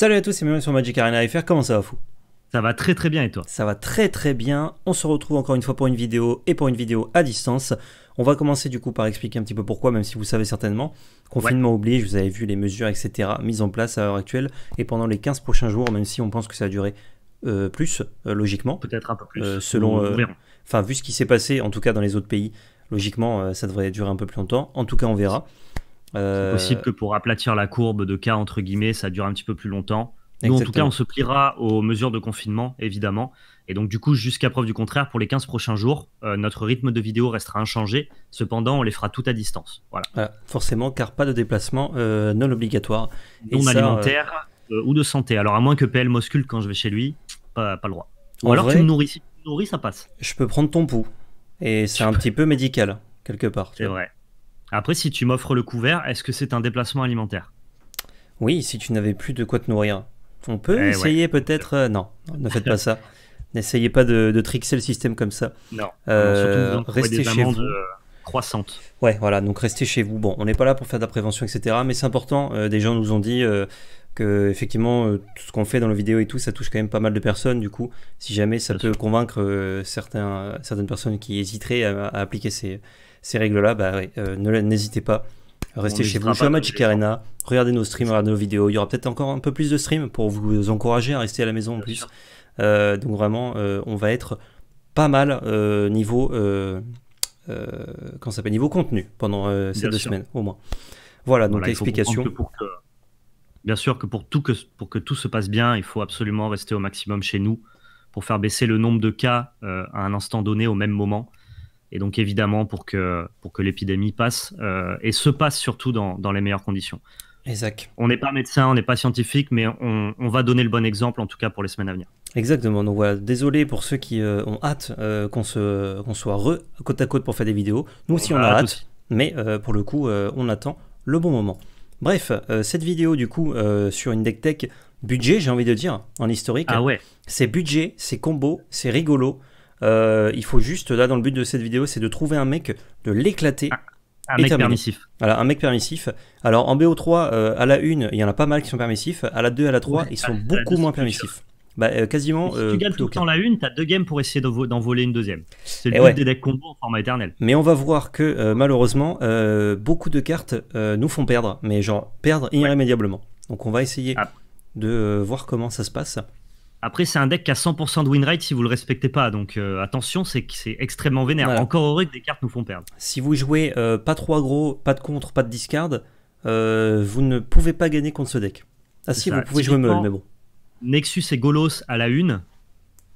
Salut à tous c'est bienvenue sur Magic Arena FR, comment ça va fou Ça va très très bien et toi Ça va très très bien, on se retrouve encore une fois pour une vidéo et pour une vidéo à distance. On va commencer du coup par expliquer un petit peu pourquoi, même si vous savez certainement. Confinement oublié, vous avez vu les mesures etc. mises en place à l'heure actuelle et pendant les 15 prochains jours, même si on pense que ça a duré euh, plus, euh, logiquement. Peut-être un peu plus. Euh, selon, Enfin, vu ce qui s'est passé, en tout cas dans les autres pays, logiquement ça devrait durer un peu plus longtemps. En tout cas, on verra. C'est euh, possible que pour aplatir la courbe de cas, entre guillemets, ça dure un petit peu plus longtemps. Nous, en tout cas, on se pliera aux mesures de confinement, évidemment. Et donc, du coup, jusqu'à preuve du contraire, pour les 15 prochains jours, euh, notre rythme de vidéo restera inchangé. Cependant, on les fera tout à distance. Voilà. Euh, forcément, car pas de déplacement non obligatoire. Non alimentaire ou de santé. Alors, à moins que PL Moscule quand je vais chez lui, pas, pas le droit. Ou alors, tu me nourris. Si tu me nourris, ça passe. Je peux prendre ton pouls. Et c'est un petit peu médical, quelque part. C'est vrai. Après, si tu m'offres le couvert, est-ce que c'est un déplacement alimentaire Oui, si tu n'avais plus de quoi te nourrir. On peut eh essayer peut-être. Euh, non, ne faites pas ça. N'essayez pas de, de, le système comme ça. Non. Euh, restez chez vous. Euh, Croissante. Ouais, voilà. Donc restez chez vous. Bon, on n'est pas là pour faire de la prévention, etc. Mais c'est important. Euh, des gens nous ont dit que effectivement tout ce qu'on fait dans le vidéo et tout, ça touche quand même pas mal de personnes. Du coup, si jamais ça peut convaincre certaines personnes qui hésiteraient à appliquer ces ces règles-là, bah euh, n'hésitez pas. Restez chez vous. Je suis Magic Arena. Regardez nos streams, regardez nos vidéos. Il y aura peut-être encore un peu plus de streams pour vous encourager à rester à la maison en plus. Euh, donc vraiment, euh, on va être pas mal niveau, quand niveau contenu pendant ces deux semaines au moins. Voilà donc l'explication. bien sûr que pour tout que pour que tout se passe bien, il faut absolument rester au maximum chez nous pour faire baisser le nombre de cas à un instant donné au même moment. Et donc évidemment pour que, pour que l'épidémie passe euh, et se passe surtout dans, les meilleures conditions. Exact. On n'est pas médecin, on n'est pas scientifique, mais on, va donner le bon exemple, en tout cas pour les semaines à venir. Exactement. Donc voilà, désolé pour ceux qui euh, ont hâte euh, qu'on se, soit re côte à côte pour faire des vidéos. Nous aussi, on, a hâte, mais pour le coup, on attend le bon moment. Bref, cette vidéo, du coup, sur une deck tech budget, j'ai envie de dire, en historique. Ah ouais. C'est budget, c'est combo, c'est rigolo. Euh, il faut juste, là, dans le but de cette vidéo, c'est de trouver un mec, de l'éclater. Ah, un mec permissif. un mec permissif. Alors en BO3, euh, à la 1, il y en a pas mal qui sont permissifs. À la 2, à la 3, ils sont beaucoup moins permissifs. Bah, euh, quasiment. Si tu gagnes tout le temps la 1, t'as deux games pour essayer d'en voler une deuxième. C'est le eh but des decks combo en format éternel. Mais on va voir que malheureusement, beaucoup de cartes nous font perdre, mais genre perdre irrémédiablement. Donc on va essayer ah. de voir comment ça se passe. Après, c'est un deck qui a 100% de win rate si vous le respectez pas. Donc euh, attention, c'est c'est extrêmement vénère. Encore heureux que des cartes nous font perdre. Si vous jouez euh, pas trop gros, pas de contre, pas de discard, euh, vous ne pouvez pas gagner contre ce deck. Ah si, vous pouvez jouer Meul, mais bon. Nexus et Golos à la une,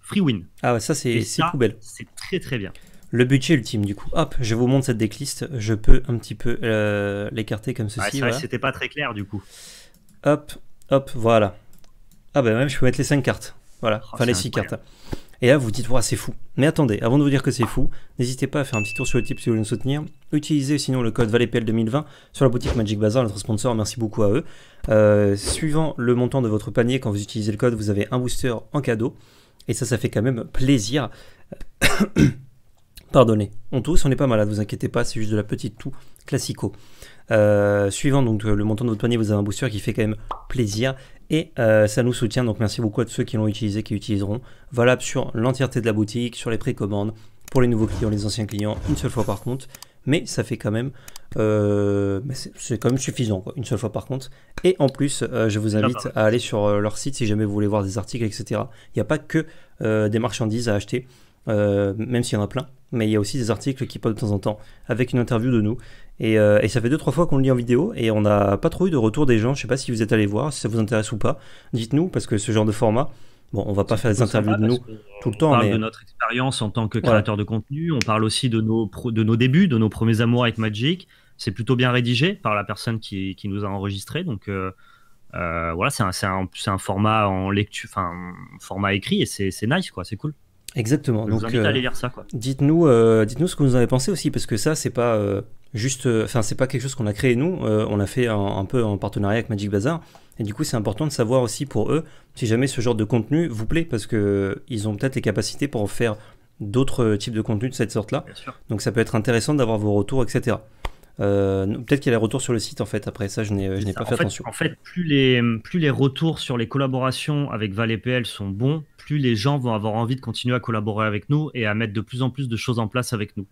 free win. Ah ça c'est poubelle. C'est très très bien. Le budget ultime, du coup, hop, je vous montre cette decklist. Je peux un petit peu l'écarter comme ceci. C'était pas très clair, du coup. Hop, hop, voilà. Ah ben même, je peux mettre les 5 cartes. Voilà, oh, enfin les 6 cartes. Et là, vous, dites, c'est fou. Mais attendez, avant de vous dire que c'est fou, n'hésitez pas à faire un petit tour sur le type si vous voulez nous soutenir. Utilisez sinon le code valetpl 2020 sur la boutique Magic Bazaar, notre sponsor, merci beaucoup à eux. Euh, suivant le montant de votre panier, quand vous utilisez le code, vous avez un booster en cadeau. Et ça, ça fait quand même plaisir. Pardonnez, on tousse, on n'est pas malade, vous inquiétez pas, c'est juste de la petite toux classico. Euh, suivant, donc le montant de votre panier, vous avez un booster qui fait quand même plaisir et euh, ça nous soutient. Donc merci beaucoup à tous ceux qui l'ont utilisé, qui l'utiliseront. Valable sur l'entièreté de la boutique, sur les précommandes, pour les nouveaux clients, les anciens clients, une seule fois par contre. Mais ça fait quand même, euh, c'est quand même suffisant, une seule fois par contre. Et en plus, je vous invite à aller sur leur site si jamais vous voulez voir des articles, etc. Il n'y a pas que des marchandises à acheter, même s'il y en a plein mais il y a aussi des articles qui peuvent de temps en temps avec une interview de nous. Et, euh, et ça fait deux trois fois qu'on le lit en vidéo et on n'a pas trop eu de retour des gens. Je sais pas si vous êtes allés voir, si ça vous intéresse ou pas. Dites-nous parce que ce genre de format, bon, on va pas faire des interviews de nous tout le temps. On parle de notre expérience en tant que créateur de contenu. On parle aussi de nos de nos débuts, de nos premiers amours avec Magic. C'est plutôt bien rédigé par la personne qui, qui nous a enregistré. Donc euh, euh, voilà, c'est un, un, format en lecture, enfin format écrit et c'est nice quoi, c'est cool. Exactement. Donc, euh, ça. Dites-nous, euh, dites ce que vous en avez pensé aussi, parce que ça, c'est pas euh, juste, enfin, c'est pas quelque chose qu'on a créé nous. on l'a fait un, peu en partenariat avec Magic Bazaar. Et du coup, c'est important de savoir aussi pour eux si jamais ce genre de contenu vous plaît, parce qu'ils ont peut-être les capacités pour faire d'autres types de contenus de cette sorte-là. Donc, ça peut être intéressant d'avoir vos retours, etc. peut-être qu'il y a des retours sur le site en fait après ça je n'ai, pas fait, attention. En fait plus les, plus les retours sur les collaborations avec ValetPL sont bons plus les gens vont avoir envie de continuer à collaborer avec nous et à mettre de plus en plus de choses en place avec nous.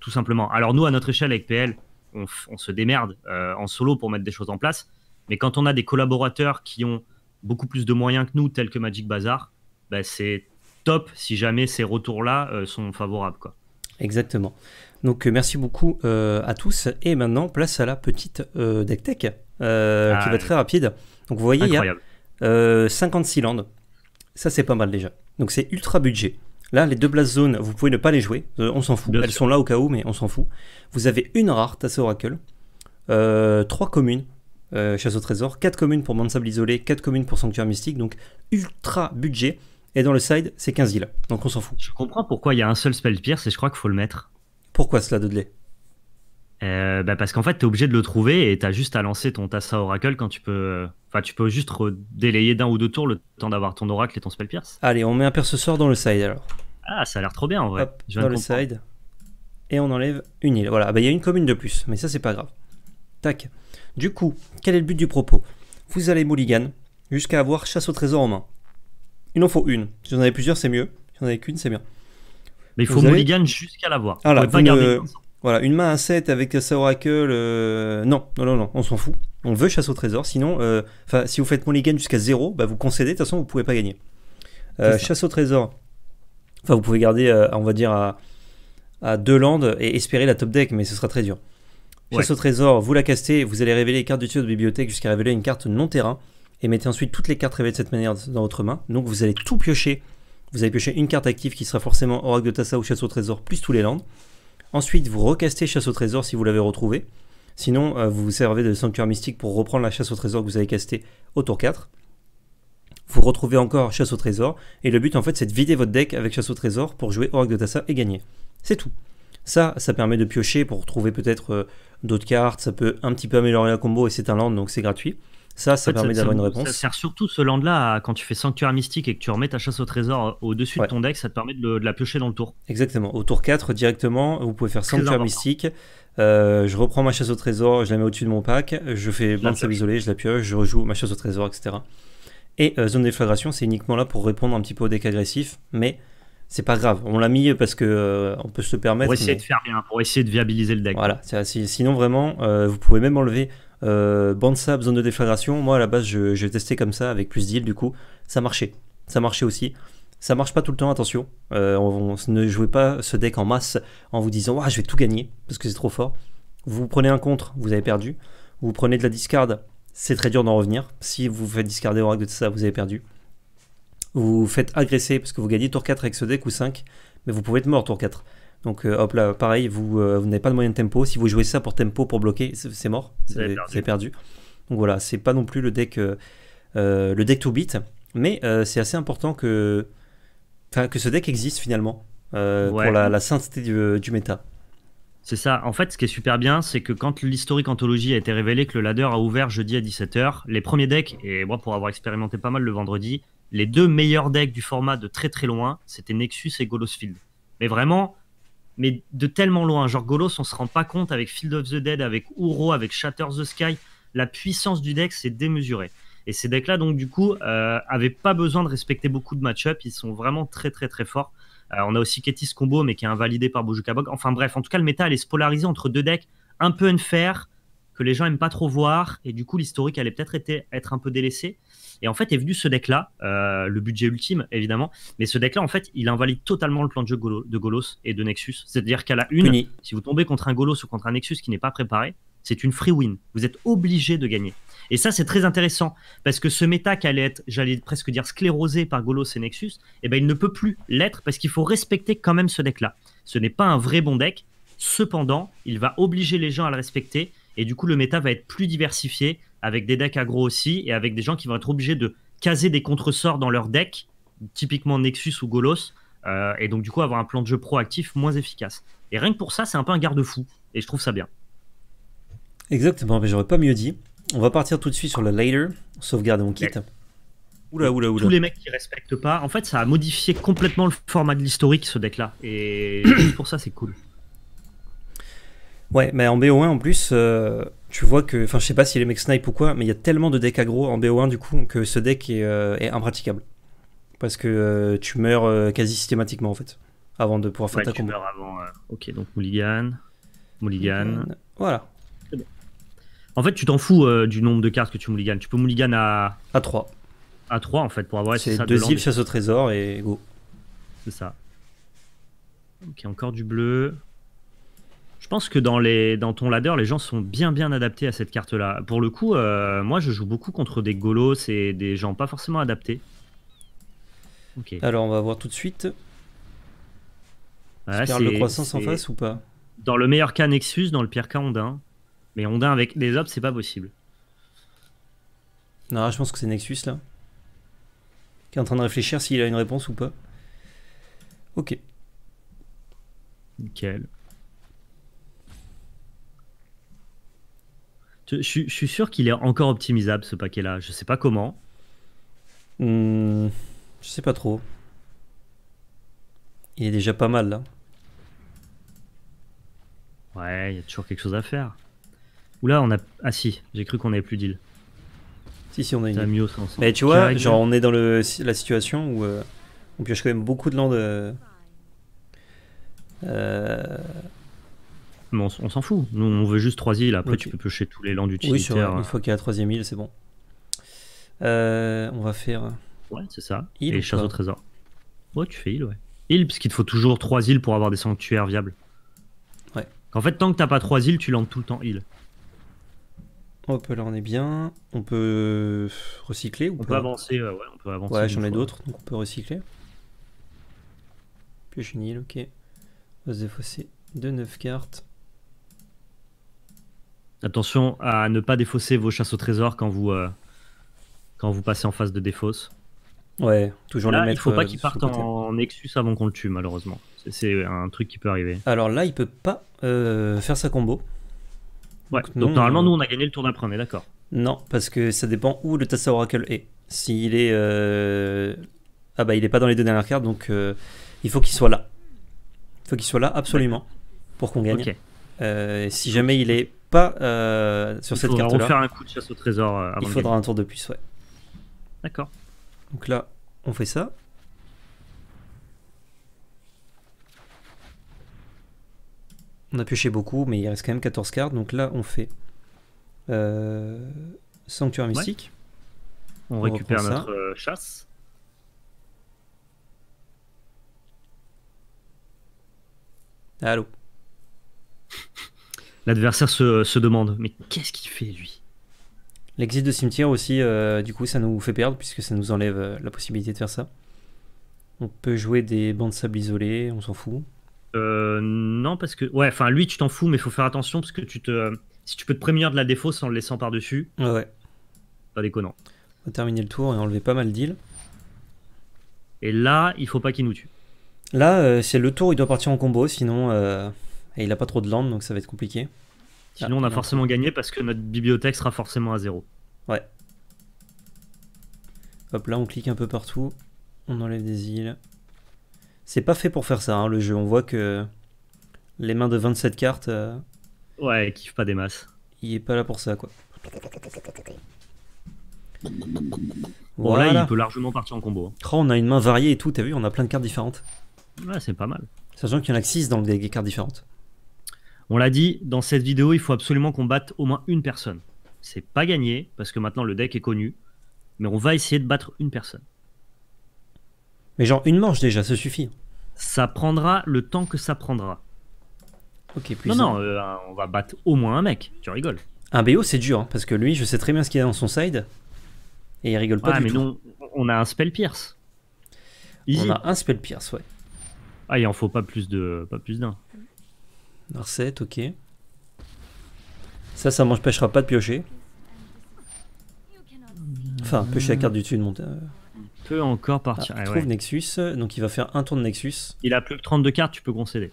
Tout simplement. Alors nous, à notre échelle avec PL, on, se démerde euh, en solo pour mettre des choses en place. Mais quand on a des collaborateurs qui ont beaucoup plus de moyens que nous, tels que Magic Bazar, bah, c'est top si jamais ces retours-là euh, sont favorables. Quoi. Exactement. Donc euh, merci beaucoup à tous. Et maintenant, place à la petite deck tech qui va ah, très rapide. Donc vous voyez, il y a 56 landes. Ça, c'est pas mal déjà. Donc c'est ultra budget. Là, les deux Blast zones vous pouvez ne pas les jouer. Euh, on s'en fout. Elles sont là au cas où, mais on s'en fout. Vous avez une rare, tassé Oracle. Euh, trois communes, euh, Chasse au Trésor. Quatre communes pour Mansable Sable Isolé. Quatre communes pour Sanctuaire Mystique. Donc ultra budget. Et dans le side, c'est 15 îles. Donc on s'en fout. Je comprends pourquoi il y a un seul Spell pierre et je crois qu'il faut le mettre. Pourquoi cela, Dudley euh, bah, parce qu'en fait, tu es obligé de le trouver et tu as juste à lancer ton Tassa Oracle quand tu peux. Euh, enfin, tu peux juste délayer d'un ou deux tours le temps d'avoir ton Oracle et ton Spell Pierce. Allez, on met un perce sort dans le side alors. Ah, ça a l'air trop bien en vrai. dans le side. Et on enlève une île. Voilà, bah, il y a une commune de plus, mais ça, c'est pas grave. Tac. Du coup, quel est le but du propos Vous allez mulligan jusqu'à avoir chasse au trésor en main. Il en faut une. Si vous en avez plusieurs, c'est mieux. Si vous en avez qu'une, c'est bien. Mais il faut mulligan jusqu'à l'avoir. Ah la. Voilà, une main à 7 avec sa Oracle, euh, non, non, non, on s'en fout. On veut chasse au trésor, sinon, euh, enfin, si vous faites mulligan jusqu'à 0, bah, vous concédez, de toute façon, vous ne pouvez pas gagner. Euh, chasse au trésor, enfin, vous pouvez garder, on va dire, à, à deux landes et espérer la top deck, mais ce sera très dur. Chasse au trésor, vous la castez, vous allez révéler les cartes du titre de bibliothèque jusqu'à révéler une carte non terrain, et mettez ensuite toutes les cartes révélées de cette manière dans votre main. Donc, vous allez tout piocher. Vous allez piocher une carte active qui sera forcément Oracle de Tassa ou Chasse au trésor, plus tous les landes. Ensuite, vous recastez chasse au trésor si vous l'avez retrouvé. Sinon, euh, vous vous servez de sanctuaire mystique pour reprendre la chasse au trésor que vous avez casté au tour 4. Vous retrouvez encore chasse au trésor. Et le but, en fait, c'est de vider votre deck avec chasse au trésor pour jouer Oracle de Tassa et gagner. C'est tout. Ça, ça permet de piocher pour trouver peut-être euh, d'autres cartes. Ça peut un petit peu améliorer la combo et c'est un land, donc c'est gratuit. Ça, ça permet d'avoir une réponse. Ça sert surtout ce land-là, quand tu fais Sanctuaire Mystique et que tu remets ta chasse au trésor au-dessus de ton deck, ça te permet de, la piocher dans le tour. Exactement. Au tour 4, directement, vous pouvez faire Sanctuaire Mystique. Euh, je reprends ma chasse au trésor, je la mets au-dessus de mon pack, je fais bande sable Isolé, je la pioche, je rejoue ma chasse au trésor, etc. Et euh, zone Déflagration, c'est uniquement là pour répondre un petit peu au deck agressif, mais c'est pas grave. On l'a mis parce que euh, on peut se permettre. Pour essayer de faire bien, pour essayer de viabiliser le deck. Voilà. Sinon, vraiment, vous pouvez même enlever euh, bande sable, zone de déflagration, moi à la base je, testais comme ça avec plus d'îles du coup, ça marchait, ça marchait aussi. Ça marche pas tout le temps, attention. Euh, on, ne jouez pas ce deck en masse en vous disant ouais, je vais tout gagner parce que c'est trop fort. Vous prenez un contre, vous avez perdu. Vous prenez de la discard, c'est très dur d'en revenir. Si vous faites discarder Oracle de ça, vous avez perdu. Vous, vous faites agresser parce que vous gagnez tour 4 avec ce deck ou 5, mais vous pouvez être mort tour 4. Donc euh, hop là, pareil, vous, euh, vous n'avez pas de moyen de tempo. Si vous jouez ça pour tempo, pour bloquer, c'est mort, c'est perdu. Donc voilà, c'est pas non plus le deck, euh, le deck to beat, mais c'est assez important que, que ce deck existe finalement pour la, sainteté du, du méta. C'est ça. En fait, ce qui est super bien, c'est que quand l'historique anthologie a été révélée que le ladder a ouvert jeudi à 17h, les premiers decks, et moi pour avoir expérimenté pas mal le vendredi, les deux meilleurs decks du format de très très loin, c'était Nexus et Golosfield. Mais vraiment, mais de tellement loin. Genre Golos, on se rend pas compte avec Field of the Dead, avec Uro, avec Shatter the Sky, la puissance du deck c'est démesuré. Et ces decks-là, donc du coup, euh, pas besoin de respecter beaucoup de match-up. Ils sont vraiment très très très forts. Euh, on a aussi Ketis Combo, mais qui est invalidé par Bojukabog. Enfin bref, en tout cas, le méta allait polarisé entre deux decks un peu unfair, que les gens aiment pas trop voir, et du coup l'historique allait peut-être être, être un peu délaissée. Et en fait, est venu ce deck-là, euh, le budget ultime, évidemment. Mais ce deck-là, en fait, il invalide totalement le plan de jeu de Golos et de Nexus. C'est-à-dire qu'à la une, si vous tombez contre un Golos ou contre un Nexus qui n'est pas préparé, c'est une free win. Vous êtes obligé de gagner. Et ça, c'est très intéressant parce que ce méta qui allait être, j'allais presque dire, sclérosé par Golos et Nexus, eh ben, il ne peut plus l'être parce qu'il faut respecter quand même ce deck-là. Ce n'est pas un vrai bon deck. Cependant, il va obliger les gens à le respecter et du coup, le méta va être plus diversifié avec des decks aggro aussi, et avec des gens qui vont être obligés de caser des contresorts dans leur deck, typiquement Nexus ou Golos, euh, et donc du coup avoir un plan de jeu proactif moins efficace. Et rien que pour ça, c'est un peu un garde-fou, et je trouve ça bien. Exactement, mais j'aurais pas mieux dit. On va partir tout de suite sur le later, sauvegarder mon kit. Oula, oula, oula. Tous les mecs qui respectent pas. En fait, ça a modifié complètement le format de l'historique, ce deck-là. Et pour ça, c'est cool. Ouais, mais en BO1, en plus, euh, tu vois que, enfin, je sais pas si les mecs snipe ou quoi, mais il y a tellement de decks aggro en BO1 du coup que ce deck est, euh, impraticable. Parce que euh, tu meurs euh, quasi systématiquement en fait, avant de pouvoir faire ta tu Meurs avant, ok, donc Mulligan, Mulligan. Voilà. En fait, tu t'en fous du nombre de cartes que tu mulligan. Tu peux mulligan à. À 3. À 3 en fait, pour avoir. C'est deux îles, chasse au trésor et go. C'est ça. Ok, encore du bleu. Je pense que dans, dans ton ladder, les gens sont bien bien adaptés à cette carte-là. Pour le coup, euh, moi je joue beaucoup contre des golos et des gens pas forcément adaptés. Ok. Alors on va voir tout de suite. Ah, croissance en face ou pas Dans le meilleur cas Nexus, dans le pire cas Ondin. Mais Ondin avec les ops, c'est pas possible. Non, je pense que c'est Nexus là. Qui est en train de réfléchir s'il a une réponse ou pas. Ok. Nickel. Je, suis sûr qu'il est encore optimisable ce paquet-là. Je sais pas comment. Hmm, je sais pas trop. Il est déjà pas mal là. Ouais, il y a toujours quelque chose à faire. Oula, on a. Ah si, j'ai cru qu'on avait plus d'île. Si, si, on a une. Mieux, Mais tu vois, genre, on est dans le, la situation où euh, on pioche quand même beaucoup de land. Euh, euh on, s'en fout. Nous, on veut juste trois îles. Après, tu peux piocher tous les lands utilitaires. Oui, une fois qu'il y a la troisième île, c'est bon. Euh, on va faire. Euh, ouais, c'est ça. Île et chasse au trésor. Ouais, tu fais île, ouais. Île, parce qu'il te faut toujours trois îles pour avoir des sanctuaires viables. Ouais. En fait, tant que t'as pas trois îles, tu lances tout le temps île. Hop, là on est bien. On peut recycler ou On peut avancer, euh, ouais, on peut avancer. Ouais, j'en ai d'autres, donc on peut recycler. Pioche une île, ok. On va se défausser de 9 cartes. Attention à ne pas défausser vos chasses au trésor quand vous, euh, quand vous passez en phase de défausse. Ouais, toujours là, même. mettre. Il faut pas euh, qu'il parte en, exus avant qu'on le tue, malheureusement. C'est un truc qui peut arriver. Alors là, il peut pas euh, faire sa combo. Ouais, donc, normalement, nous on a gagné le tour d'après, d'accord Non, parce que ça dépend où le Tassa Oracle est. S'il est. Ah bah, il n'est pas dans les deux dernières cartes, donc il faut qu'il soit là. Il faut qu'il soit là, absolument, pour qu'on gagne. si jamais il est euh, sur cette carte-là. Il faudra un coup de chasse au trésor. Euh, il faudra un tour de puce, ouais. D'accord. Donc là, on fait ça. On a pioché beaucoup, mais il reste quand même 14 cartes. Donc là, on fait euh, Sanctuaire Mystique. On, récupère notre chasse. allo l'adversaire se, demande mais qu'est-ce qu'il fait lui L'exit de cimetière aussi, euh, du coup, ça nous fait perdre puisque ça nous enlève euh, la possibilité de faire ça. On peut jouer des bancs de sable isolés on s'en fout. Euh, non, parce que. Ouais, enfin, lui, tu t'en fous, mais il faut faire attention parce que tu te. Si tu peux te prémunir de la défausse en le laissant par-dessus. Ouais, Pas déconnant. On va terminer le tour et enlever pas mal d'îles. Et là, il faut pas qu'il nous tue. Là, euh, c'est le tour, il doit partir en combo, sinon. Et il a pas trop de land, donc ça va être compliqué. Sinon, on a ah, forcément gagné parce que notre bibliothèque sera forcément à zéro. Ouais. Hop là, on clique un peu partout. On enlève des îles. C'est pas fait pour faire ça, hein, le jeu. On voit que les mains de 27 cartes. Euh, ouais, Ouais, kiffe pas des masses. Il est pas là pour ça, quoi. Bon, là, il peut largement partir en combo. Hein. Oh, on a une main variée et tout, t'as vu, on a plein de cartes différentes. Ouais, c'est pas mal. Sachant qu'il y en a que 6 dans des cartes différentes. On l'a dit, dans cette vidéo, il faut absolument qu'on batte au moins une personne. C'est pas gagné, parce que maintenant le deck est connu, mais on va essayer de battre une personne. Mais genre une manche déjà, ça suffit. Ça prendra le temps que ça prendra. Ok, plus. Non, non, euh, on va battre au moins un mec, tu rigoles. Un BO c'est dur, hein, parce que lui, je sais très bien ce qu'il a dans son side, et il rigole pas mais Non, on a un spell pierce. On a un spell pierce, ouais. Ah, il en faut pas plus de, pas plus d'un. Narset, ok. Ça, ça m'empêchera pas de piocher. Enfin, euh. piocher la carte du dessus de Peut encore partir. Ah, ah trouve Nexus, donc il va faire un tour de Nexus. Il a plus que 32 cartes, tu peux concéder.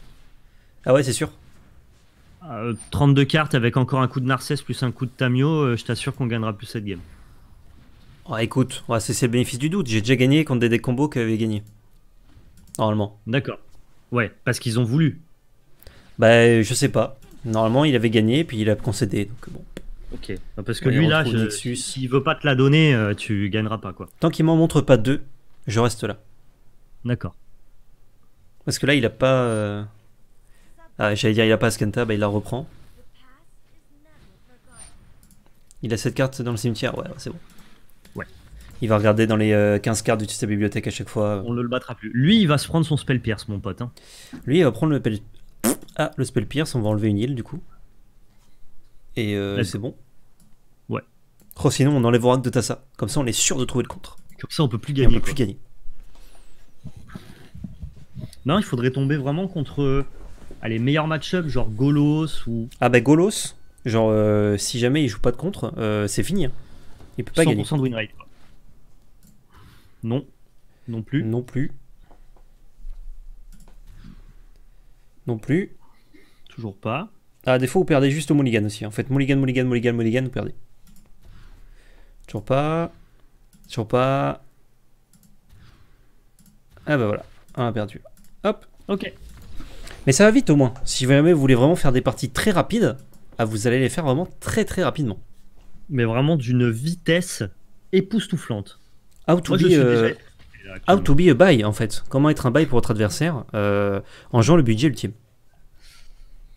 Ah ouais, c'est sûr. 32 euh, cartes avec encore un coup de Narcès plus un coup de Tamio, euh, je t'assure qu'on gagnera plus cette game. Oh, écoute, c'est le bénéfice du doute. J'ai déjà gagné contre des decks combos qui avait gagné. Normalement. D'accord. Ouais, parce qu'ils ont voulu. Bah, euh, je sais pas. Normalement, il avait gagné, puis il a concédé. Donc bon. Ok. Parce que bah, lui, là, s'il veut pas te la donner, euh, tu gagneras pas, quoi. Tant qu'il m'en montre pas deux, je reste là. D'accord. Parce que là, il a pas. Euh, ah, j'allais dire, il a pas Skenta, bah il la reprend. Il a cette carte dans le cimetière, ouais, c'est bon. Ouais. Il va regarder dans les 15 cartes de sa bibliothèque à chaque fois. On ne le battra plus. Lui, il va se prendre son spell pierce, mon pote. Hein. Lui, il va prendre le ah, le spell pierce, on va enlever une île du coup. Et euh, c'est bon. Ouais. Oh, sinon, on enlève de Tassa. Comme ça, on est sûr de trouver le contre. Comme ça, on peut plus gagner. plus gagner. Non, il faudrait tomber vraiment contre. Euh, les meilleurs match-up, genre Golos ou. Ah, bah Golos, genre euh, si jamais il joue pas de contre, c'est fini. Hein. Il peut pas gagner. 100% de win Non, non plus. Non plus. Non plus. Toujours pas. des défaut, vous perdez juste au mulligan aussi. En hein. fait, mulligan, mulligan, mulligan, mulligan, vous perdez. Toujours pas. Toujours pas. Ah bah voilà, on a perdu. Hop. Ok. Mais ça va vite au moins. Si jamais vous voulez vraiment faire des parties très rapides, ah, vous allez les faire vraiment très très rapidement. Mais vraiment d'une vitesse époustouflante. Ah ou euh, How to be a buy, en fait. Comment être un buy pour votre adversaire euh, en jouant le budget ultime.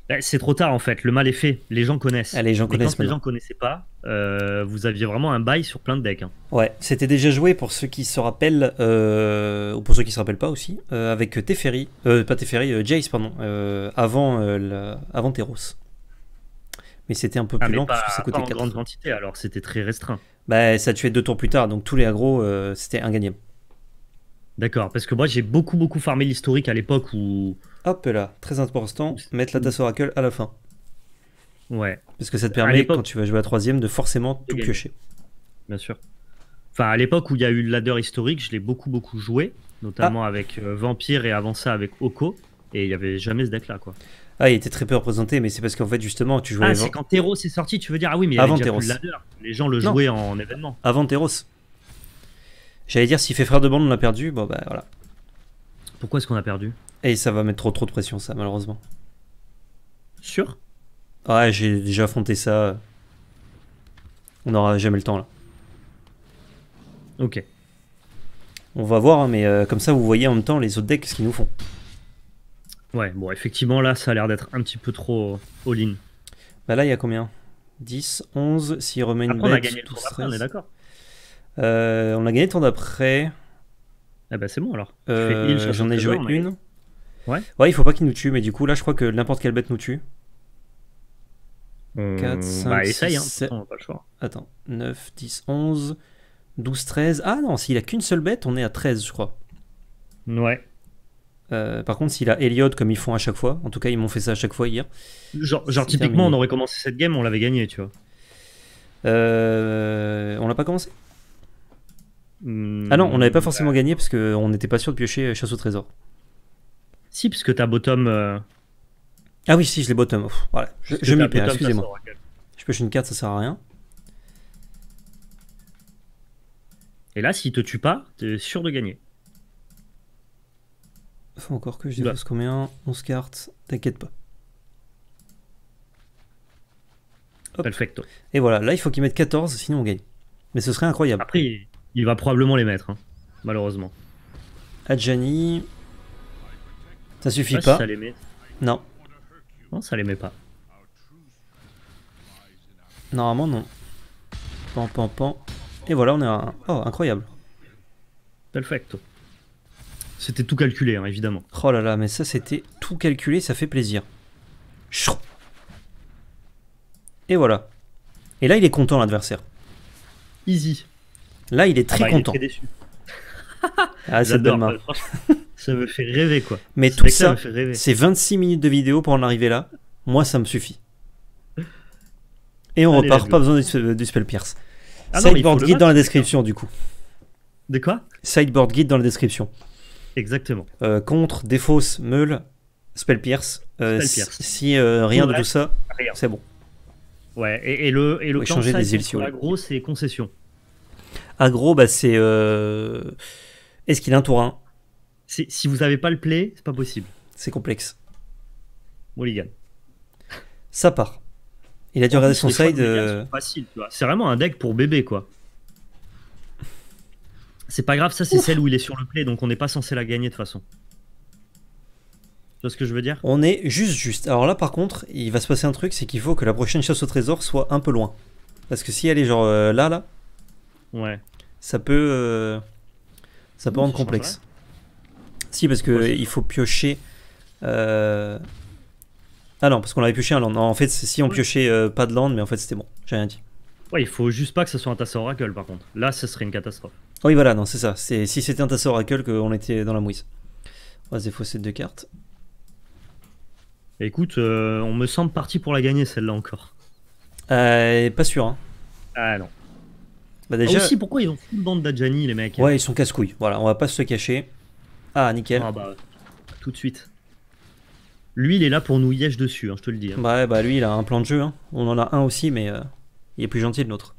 Bah, c'est trop tard en fait, le mal est fait, les gens connaissent. Ah, les gens connaissent. Quand les gens connaissaient pas, euh, vous aviez vraiment un buy sur plein de decks. Hein. Ouais, c'était déjà joué pour ceux qui se rappellent, euh, ou pour ceux qui se rappellent pas aussi, avec Teferi, pas Teferi, Jace, pardon, avant, avant Teros. Mais c'était un peu ah, plus lent parce que ça coûtait en grande quantité alors, c'était très restreint. Bah, ça tuait deux tours plus tard, donc tous les agros, c'était ingagnable. D'accord, parce que moi j'ai beaucoup beaucoup farmé l'historique à l'époque où. Hop là, très important, mettre la tasse Oracle à la fin. Ouais. Parce que ça te permet, quand tu vas jouer à troisième, de forcément tout piocher. Bien sûr. Enfin, à l'époque où il y a eu le ladder historique, je l'ai beaucoup beaucoup joué, notamment ah. avec euh, Vampire et avant ça avec Oko, et il n'y avait jamais ce deck-là, quoi. Ah, il était très peu représenté, mais c'est parce qu'en fait, justement, tu jouais. Ah, c'est quand Teros est sorti, tu veux dire Ah oui, mais il y avait ladder. Les gens le jouaient en événement. Avant Teros J'allais dire, s'il fait frère de bande, on a perdu. Bon, bah voilà. Pourquoi est-ce qu'on a perdu Et ça va mettre trop trop de pression, ça, malheureusement. Sûr Ouais, j'ai déjà affronté ça. On n'aura jamais le temps, là. Ok. On va voir, hein, mais euh, comme ça, vous voyez en même temps les autres decks, ce qu'ils nous font. Ouais, bon, effectivement, là, ça a l'air d'être un petit peu trop all-in. Bah là, il y a combien 10, 11, s'il remet une Après, on a gagné le tour on est d'accord. Euh, on a gagné le tour d'après. Ah bah c'est bon alors. Euh, j'en ai joué une. Ouais. Ouais, il faut pas qu'il nous tue, mais du coup là je crois que n'importe quelle bête nous tue. 4, 5, 6, 7... Attends, 9, 10, 11, 12, 13. Ah non, s'il a qu'une seule bête, on est à 13 je crois. Ouais. Euh, par contre, s'il a Elliot comme ils font à chaque fois, en tout cas ils m'ont fait ça à chaque fois hier. Genre, genre typiquement on aurait commencé cette game, on l'avait gagné, tu vois. on l'a pas commencé Hmm. ah non, on n'avait pas forcément gagné parce qu'on n'était pas sûr de piocher euh, chasse au trésor. Si, parce que t'as bottom. Euh, ah oui, si, je l'ai bottom. Voilà, je, m'y perds, hein, excusez-moi. Je pioche une carte, ça sert à rien. Et là, s'il te tue pas, t'es sûr de gagner. Faut encore que je bah. dépose combien 11 cartes, t'inquiète pas. Hop. Et voilà, là il faut qu'il mette 14, sinon on gagne. Mais ce serait incroyable. Il va probablement les mettre, hein, malheureusement. Adjani. Ça suffit pas. Non. Non, ça les met pas. Normalement, non. Pan, pan, pan. Et voilà, on est à. Oh, incroyable. Perfecto. C'était tout calculé, hein, évidemment. Oh là là, mais ça, c'était tout calculé, ça fait plaisir. Et voilà. Et là, il est content, l'adversaire. Easy. Là, il est très ah bah, content. ah, c'est euh, Ça me fait rêver, quoi. Mais tout ça, c'est 26 minutes de vidéo pour en arriver là. Moi, ça me suffit. Et on repart, pas besoin du, spell pierce. Ah Sideboard guide dans la description, du coup. De quoi Sideboard guide dans la description. Exactement. Euh, contre, des meule, spell pierce. Euh, si rien de tout ça, c'est bon. Ouais, et, le, et le Changer la grosse et concession. Agro, ah, bah, c'est. Euh, Est-ce qu'il a un tour 1 Si vous n'avez pas le play, c'est pas possible. C'est complexe. Mulligan. Ça part. Il a dû regarder son side. Euh, Facile, tu C'est vraiment un deck pour bébé, quoi. C'est pas grave, ça c'est celle où il est sur le play, donc on n'est pas censé la gagner de toute façon. Tu vois ce que je veux dire On est juste juste. Alors là par contre, il va se passer un truc, c'est qu'il faut que la prochaine chasse au trésor soit un peu loin. Parce que si elle est genre euh, là, là, Ouais. Ça peut, euh, ça peut rendre complexe. Si, parce que il faut piocher. Euh, ah non, parce qu'on avait pioché un land. en fait, si on piochait euh, pas de land, mais en fait c'était bon. J'ai rien dit. Ouais, il faut juste pas que ce soit un tasseur Oracle par contre. Là, ce serait une catastrophe. Ah oui, voilà, non, c'est ça. Si c'était un tasseur Oracle, qu'on était dans la mouise. On va se défausser de deux cartes. Écoute, on me semble parti pour la gagner celle-là encore. Euh, pas sûr. Hein. Ah non. Bah déjà... Ah, aussi, pourquoi ils ont full bande d'Adjani, les mecs hein Ouais, ils sont casse-couilles. Voilà, on va pas se cacher. Ah, nickel. Ah, bah, tout de suite. Lui, il est là pour nous yèche dessus, hein, je te le dis. Hein. Bah, bah lui, il a un plan de jeu. On en a un aussi, mais euh, il est plus gentil de l'autre.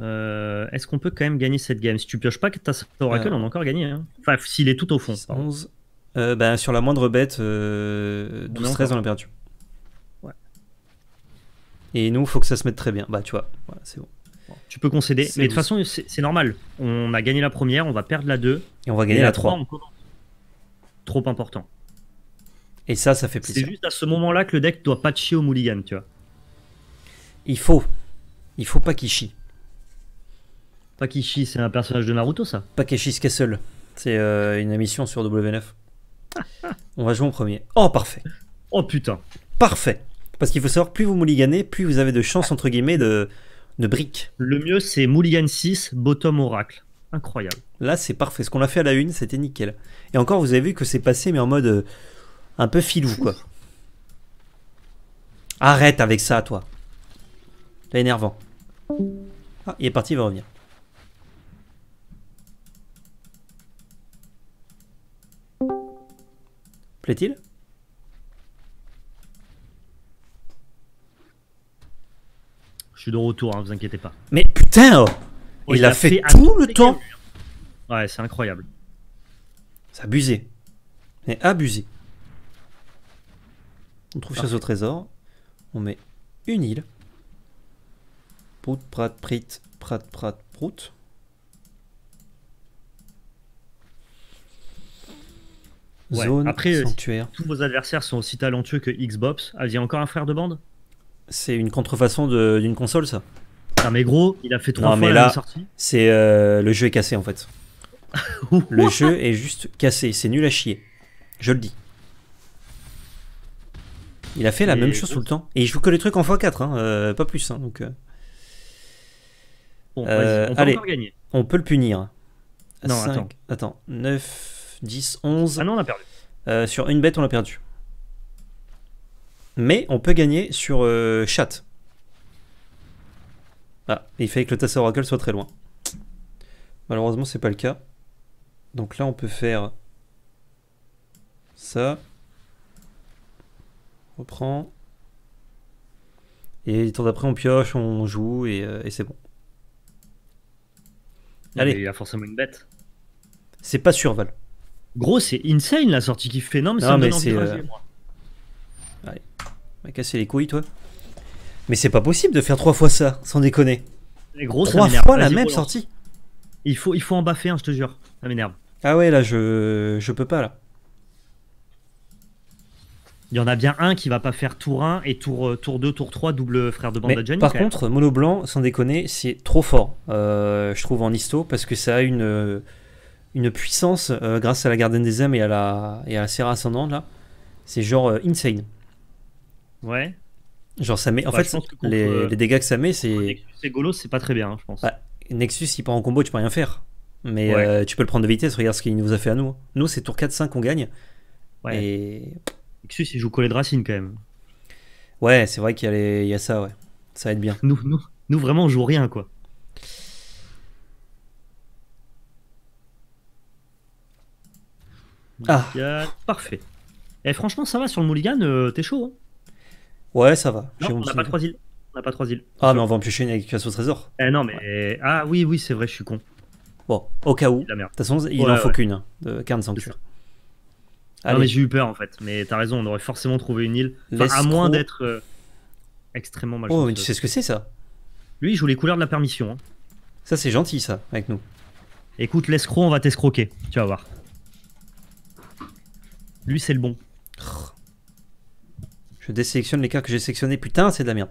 Euh, est-ce qu'on peut quand même gagner cette game Si tu pioches pas que euh, ça Oracle, on a encore gagné. Enfin, s'il est tout au fond. 11. bah, sur la moindre bête, 12-13, on a perdu. Ouais. Et nous, faut que ça se mette très bien. Bah, tu vois, c'est bon. Tu peux concéder. Mais de toute façon, c'est normal. On a gagné la première, on va perdre la 2. Et on va gagner la, 3. Trop important. Et ça, ça fait plaisir. C'est juste à ce moment-là que le deck doit pas chier au mulligan, tu vois. Il faut. Il faut pas qu'il chie. Pas qu'il chie c'est un personnage de Naruto, ça Pas qu'est seul C'est euh, une émission sur W9. On va jouer en premier. Oh, parfait. Oh, putain. Parfait. Parce qu'il faut savoir, plus vous mulliganez, plus vous avez de chances, entre guillemets, de, le mieux, c'est Moulian 6, Bottom Oracle. Incroyable. Là, c'est parfait. Ce qu'on a fait à la une, c'était nickel. Et encore, vous avez vu que c'est passé, mais en mode euh, un peu filou, quoi. Arrête avec ça, toi. C'est énervant. Ah, il est parti, il va revenir. Plaît-il Je suis de retour, hein, vous inquiétez pas. Mais putain oh. Oh, il, a, fait, tout le temps Ouais, c'est incroyable. C'est abusé. Mais abusé. On trouve chasse au trésor. On met une île. Prout, prat, prit, prat, prat, prout. Zone Après, euh, tous vos adversaires sont aussi talentueux que Xbox. Ah, il y encore un frère de bande c'est une contrefaçon d'une console, ça. Non mais gros, il a fait trois fois mais là, sortie. C'est euh, le jeu est cassé en fait. le jeu est juste cassé, c'est nul à chier. Je le dis. Il a fait la même chose tout le temps. Et il joue que les trucs en x4, hein, euh, pas plus. Hein, donc, euh. on peut allez, on peut le punir. Non, attends. attends. 9, 10, 11. Ah non, on a perdu. sur une bête, on l'a perdu. Mais on peut gagner sur euh, chat. Ah, il fallait que le tasseur Oracle soit très loin. Malheureusement, c'est pas le cas. Donc là, on peut faire ça. On reprend. Et le temps d'après, on pioche, on joue et, euh, c'est bon. Allez. Il y a forcément une bête. C'est pas surval. Val. Gros, c'est insane la sortie qui fait. Non, M'a casser les couilles, toi. Mais c'est pas possible de faire trois fois ça, sans déconner. Les trois fois la même sortie. Il faut, il faut en baffer un, je te jure. Ça m'énerve. Ah ouais, là, je, je peux pas, là. Il y en a bien un qui va pas faire tour 1 et tour, euh, tour 2, tour 3, double frère de bande Par contre, Mono Blanc, sans déconner, c'est trop fort, euh, je trouve, en histo, parce que ça a une, euh, une puissance grâce à la Garden des âmes et à la, et à la Serra Ascendante, là. C'est genre insane. Ouais. Genre, ça met. En bah, fait, euh, les, dégâts que ça met, c'est. Nexus c'est pas très bien, hein, je pense. Bah, Nexus, il part en combo, tu peux rien faire. Mais euh, tu peux le prendre de vitesse, regarde ce qu'il nous a fait à nous. Hein. Nous, c'est tour 4-5 on gagne. Ouais. Et... Nexus, il joue collet de racine quand même. Ouais, c'est vrai qu'il y, y, a ça, ouais. Ça aide bien. Nous, nous, vraiment, on joue rien, quoi. Ah. parfait. Et eh, franchement, ça va sur le Mulligan, euh, t'es chaud. Hein Ouais, ça va. Non, on n'a pas trois îles. On n'a pas trois îles. Ah, mais on va en une avec casse au trésor. Eh non, mais. Ah oui, oui, c'est vrai, je suis con. Bon, au cas où. De toute façon, il en faut qu'une, hein, de Carne Sanctuaire. Non, mais j'ai eu peur en fait. Mais t'as raison, on aurait forcément trouvé une île. Enfin, à moins d'être euh, extrêmement mal. Oh, mais tu sais ce que c'est ça Lui, il joue les couleurs de la permission. Hein. Ça, c'est gentil, ça, avec nous. Écoute, l'escroc, on va t'escroquer. Tu vas voir. Lui, c'est le bon. Oh désélectionne les cartes que j'ai sélectionnées. Putain, c'est de la merde.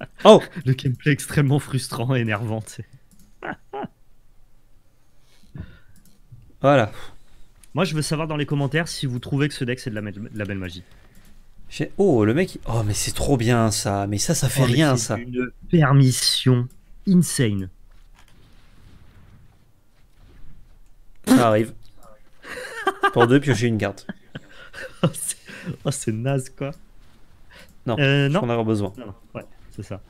Oh Le gameplay extrêmement frustrant et énervant. voilà. Moi, je veux savoir dans les commentaires si vous trouvez que ce deck, c'est de, la belle magie. Oh, le mec... Oh, mais c'est trop bien, ça. Mais ça, ça fait oh, rien, ça. une permission insane. Ça arrive. Pour deux, piocher une carte. Oh, oh, c'est naze, quoi. Non, euh, non. on en besoin. Ouais, c'est ça.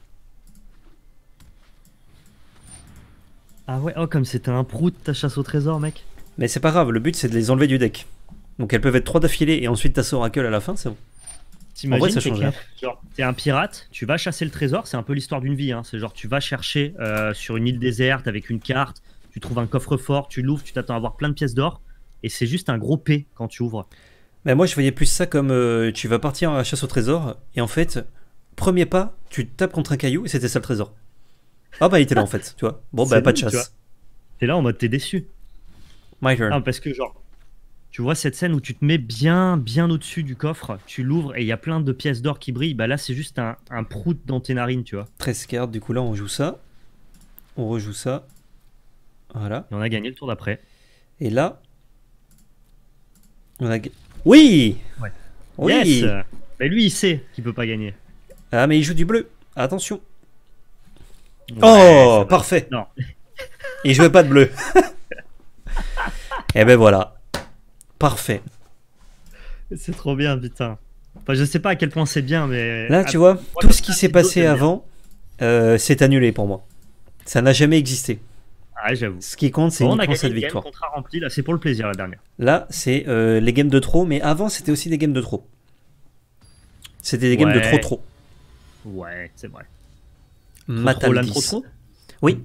Ah ouais, oh, comme c'était un prout ta chasse au trésor, mec. Mais c'est pas grave, le but c'est de les enlever du deck. Donc elles peuvent être trois d'affilée et ensuite t'as Oracle à la fin, c'est bon. T'imagines t'es un pirate, tu vas chasser le trésor, c'est un peu l'histoire d'une vie. Hein. C'est genre, tu vas chercher euh, sur une île déserte avec une carte, tu trouves un coffre-fort, tu l'ouvres, tu t'attends à avoir plein de pièces d'or, et c'est juste un gros P quand tu ouvres moi, je voyais plus ça comme euh, tu vas partir à la chasse au trésor, et en fait, premier pas, tu tapes contre un caillou, et c'était ça le trésor. Ah bah, il était là en fait, tu vois. Bon, bah, pas de chasse. Et là on mode, t'es déçu. My turn. parce que, genre, tu vois cette scène où tu te mets bien, bien au-dessus du coffre, tu l'ouvres et il y a plein de pièces d'or qui brillent. Bah là, c'est juste un, un prout dans tes narines, tu vois. 13 cartes, du coup, là, on joue ça. On rejoue ça. Voilà. Et on a gagné le tour d'après. Et là, on a, oui Oui Mais lui, il sait qu'il peut pas gagner. Ah, mais il joue du bleu. Attention. oh, parfait. Non. Il jouait pas de bleu. Et eh ben voilà. Parfait. C'est trop bien, putain. Enfin, je sais pas à quel point c'est bien, mais. Là, tu vois, tout ce qui s'est passé avant, euh, c'est annulé pour moi. Ça n'a jamais existé. Ah, Ce qui compte, c'est uniquement cette victoire. Contrat rempli, là, c'est pour le plaisir la dernière. Là, c'est euh, les games de trop, mais avant, c'était aussi des games de trop. C'était des games de trop trop. Ouais, c'est vrai. Matal Oui.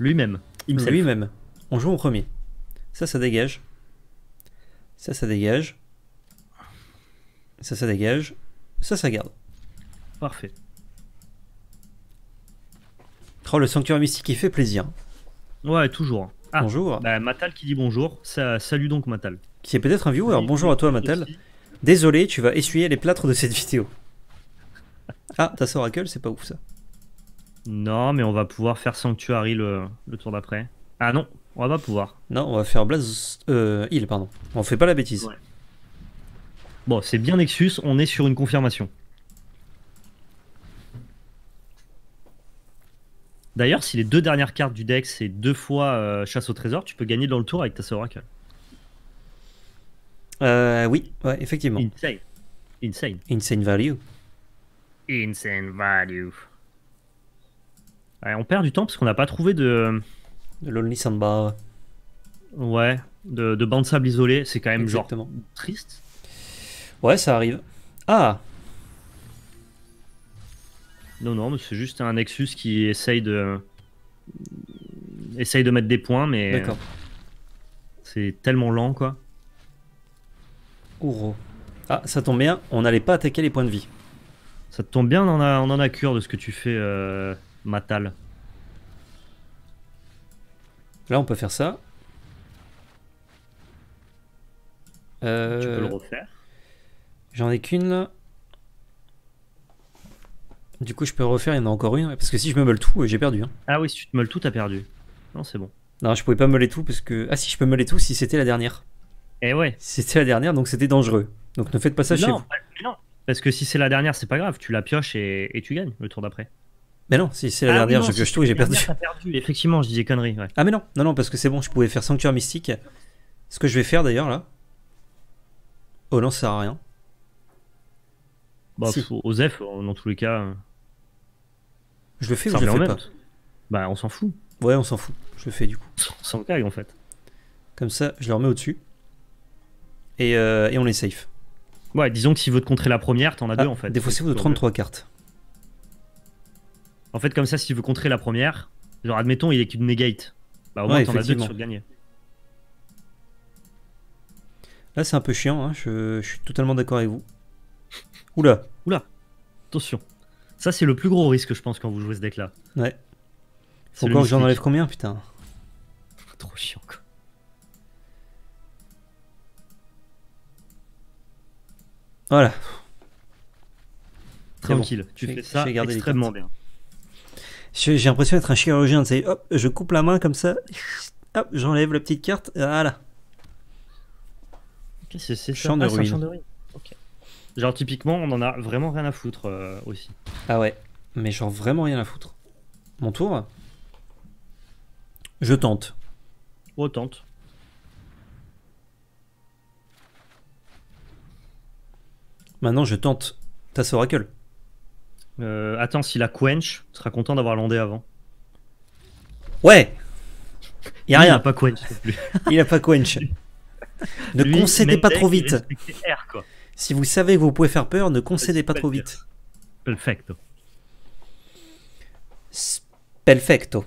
Lui-même. Lui-même. On joue en premier. Ça, ça dégage. Ça, ça dégage. Ça, ça dégage. Ça, ça garde. Parfait. Oh, le sanctuaire mystique, il fait plaisir. Ouais, toujours. Ah, bonjour. Bah, Matal qui dit bonjour. Ça, salut donc Matal. Qui est peut-être un viewer. bonjour à toi Matal. Désolé, tu vas essuyer les plâtres de cette vidéo. ah, ta au Oracle, c'est pas ouf ça. Non, mais on va pouvoir faire Sanctuary le, tour d'après. Ah non, on va pas pouvoir. Non, on va faire Blaze euh, Hill, pardon. On fait pas la bêtise. Bon, c'est bien Nexus, on est sur une confirmation. D'ailleurs, si les deux dernières cartes du deck c'est deux fois euh, chasse au trésor, tu peux gagner dans le tour avec ta Oracle. Euh, oui, ouais, effectivement. Insane. Insane. Insane value. Insane value. on perd du temps parce qu'on n'a pas trouvé de. De Lonely Sandbar. Ouais, de, de de sable isolée, C'est quand même genre triste. Ouais, ça arrive. Ah, non, non, c'est juste un Nexus qui essaye de. essaye de mettre des points, mais. D'accord. C'est tellement lent, quoi. Ouro. Ah, ça tombe bien, on n'allait pas attaquer les points de vie. Ça te tombe bien, on en a, cure de ce que tu fais, euh, Matal. Là, on peut faire ça. Euh... Tu peux le euh, refaire. J'en ai qu'une là. Du coup, je peux refaire, il y en a encore une. Parce que si je me meule tout, euh, j'ai perdu. Hein. Ah oui, si tu te meules tout, t'as perdu. Non, c'est bon. Non, je pouvais pas meuler tout parce que. Ah si, je peux meuler tout si c'était la dernière. Eh ouais. Si c'était la dernière, donc c'était dangereux. Donc ne faites pas ça chez vous. Non, parce que si c'est la dernière, c'est pas grave. Tu la pioches et, tu gagnes le tour d'après. Mais non, si c'est la ah dernière, je pioche tout et j'ai perdu. Effectivement, je disais conneries. Ah mais non, non, non, parce que c'est bon, je pouvais faire Sanctuaire Mystique. Ce que je vais faire d'ailleurs là. Oh non, ça sert à rien. Bah, dans tous les cas. Euh, je le fais ou je le fais pas Bah, on s'en fout. Ouais, on s'en fout. Je le fais du coup. Sans en fait. Comme ça, je le remets au-dessus. Et, euh, et, on est safe. Ouais, disons que si veut te contrer la première, t'en as ah, deux en fait. c'est vous de 33 cartes. En fait, comme ça, s'il veut contrer la première, genre admettons, il est qu'une negate. Bah, au moins, t'en as deux sur gagner. Là, c'est un peu chiant, hein. je, je suis totalement d'accord avec vous. Oula! Oula! Attention! Ça, c'est le plus gros risque, je pense, quand vous jouez ce deck-là. Ouais. Faut j'en enlève combien, putain Trop chiant, quoi. Voilà. Tranquille, tu fais ça extrêmement bien. J'ai l'impression d'être un chirurgien, c'est hop, je coupe la main comme ça, hop, j'enlève la petite carte, voilà. Qu'est-ce que c'est de ah, Genre, typiquement, on en a vraiment rien à foutre euh, aussi. Ah ouais, mais genre vraiment rien à foutre. Mon tour Je tente. Oh, tente. Maintenant, je tente ce Oracle. Euh, attends, s'il la quench, tu seras content d'avoir landé avant. Ouais Il a rien. Il a pas quench. Il a pas quench. ne concédez pas trop vite. quoi. Si vous savez que vous pouvez faire peur, ne concédez pas trop vite. Perfecto. Perfecto.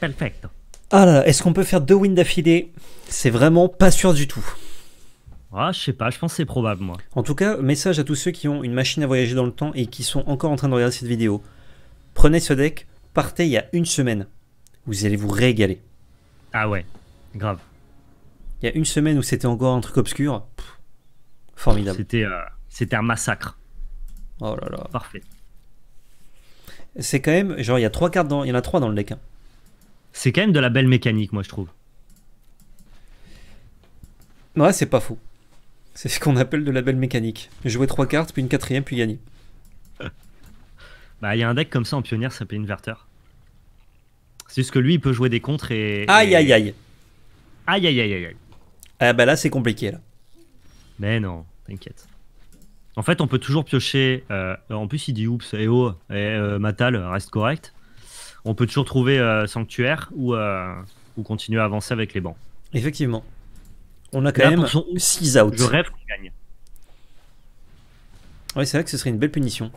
Perfecto. Ah là, est-ce qu'on peut faire deux wins d'affilée C'est vraiment pas sûr du tout. Ah, je sais pas, je pense que c'est probable, moi. En tout cas, message à tous ceux qui ont une machine à voyager dans le temps et qui sont encore en train de regarder cette vidéo. Prenez ce deck, partez il y a une semaine. Vous allez vous régaler. Ah ouais, grave. Il y a une semaine où c'était encore un truc obscur. Formidable. C'était, euh, c'était un massacre. Oh là là. Parfait. C'est quand même, genre, il y a trois cartes dans, il y en a trois dans le deck. Hein. C'est quand même de la belle mécanique, moi, je trouve. Ouais, c'est pas faux. C'est ce qu'on appelle de la belle mécanique. Jouer trois cartes, puis une quatrième, puis gagner. bah, il y a un deck comme ça en pionnière, ça s'appelle Inverter. C'est juste que lui, il peut jouer des contres et. Aïe, aïe, aïe. Aïe, aïe, aïe, aïe. Ah, bah là, c'est compliqué, là. Mais non, t'inquiète. En fait, on peut toujours piocher. Euh, en plus, il dit oups, et eh oh, et eh, euh, Matal reste correct. On peut toujours trouver euh, Sanctuaire ou, ou continuer à avancer avec les bancs. Effectivement. On a quand même 6 out. Je rêve qu'on gagne. Ouais, c'est vrai que ce serait une belle punition.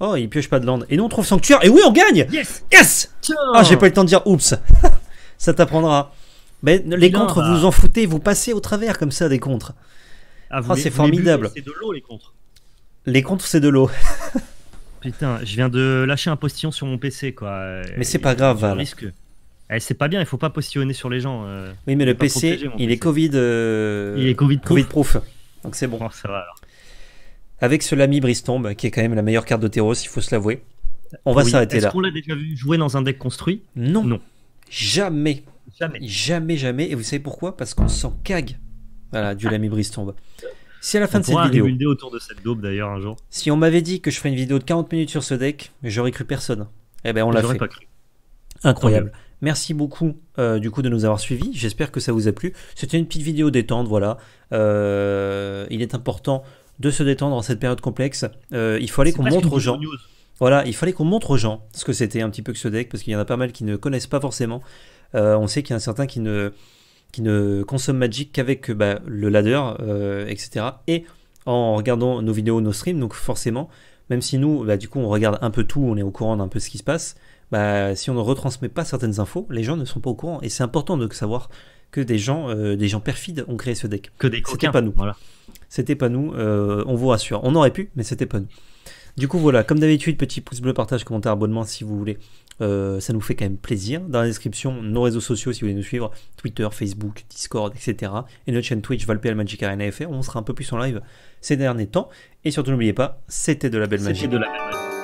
Oh, il pioche pas de land. Et nous, on trouve Sanctuaire. Et oui, on gagne Yes Yes Ah, oh, j'ai pas eu le temps de dire oups. Ça t'apprendra. Mais les contres, bah. vous en foutez, vous passez au travers comme ça des contres. Ah, oh, c'est formidable. C'est de l'eau les contres. Les c'est de l'eau. Putain, je viens de lâcher un postillon sur mon PC, quoi. Mais c'est pas grave, Val. Risque. Eh, c'est pas bien, il faut pas postillonner sur les gens. Euh. oui, mais le PC, il est Covid. Euh, il est Covid proof. COVID Donc c'est bon. Oh, Avec ce l'ami Bristombe, bah, qui est quand même la meilleure carte de terreau il faut se l'avouer. On va s'arrêter là. Est-ce qu'on l'a déjà vu jouer dans un deck construit Non. Non. Jamais. Jamais. Jamais, jamais. Et vous savez pourquoi Parce qu'on s'en cague voilà, du lami brise tombe. Si à la fin de cette vidéo. autour de cette d'ailleurs un jour. Si on m'avait dit que je ferais une vidéo de 40 minutes sur ce deck, j'aurais cru personne. Eh ben on l'a fait. Incroyable. Merci beaucoup euh, du coup de nous avoir suivis. J'espère que ça vous a plu. C'était une petite vidéo détente, voilà. Euh, il est important de se détendre en cette période complexe. Euh, il fallait qu'on montre aux gens. Voilà, il fallait qu'on montre aux gens ce que c'était un petit peu que ce deck, parce qu'il y en a pas mal qui ne connaissent pas forcément. on sait qu'il y en a certains qui ne qui ne consomment Magic qu'avec bah, le ladder, euh, etc. Et en regardant nos vidéos, nos streams, donc forcément, même si nous, bah, du coup, on regarde un peu tout, on est au courant d'un peu ce qui se passe, bah, si on ne retransmet pas certaines infos, les gens ne sont pas au courant. Et c'est important de savoir que des gens, euh, des gens perfides ont créé ce deck. Que des C'était pas nous. Voilà. C'était pas nous, euh, on vous rassure. On aurait pu, mais c'était pas nous. Du coup, voilà, comme d'habitude, petit pouce bleu, partage, commentaire, abonnement si vous voulez euh, ça nous fait quand même plaisir. Dans la description, nos réseaux sociaux si vous voulez nous suivre, Twitter, Facebook, Discord, etc. Et notre chaîne Twitch, Valpel Magic Arena FR. On sera un peu plus en live ces derniers temps. Et surtout, n'oubliez pas, c'était de la belle magie. de la belle magie.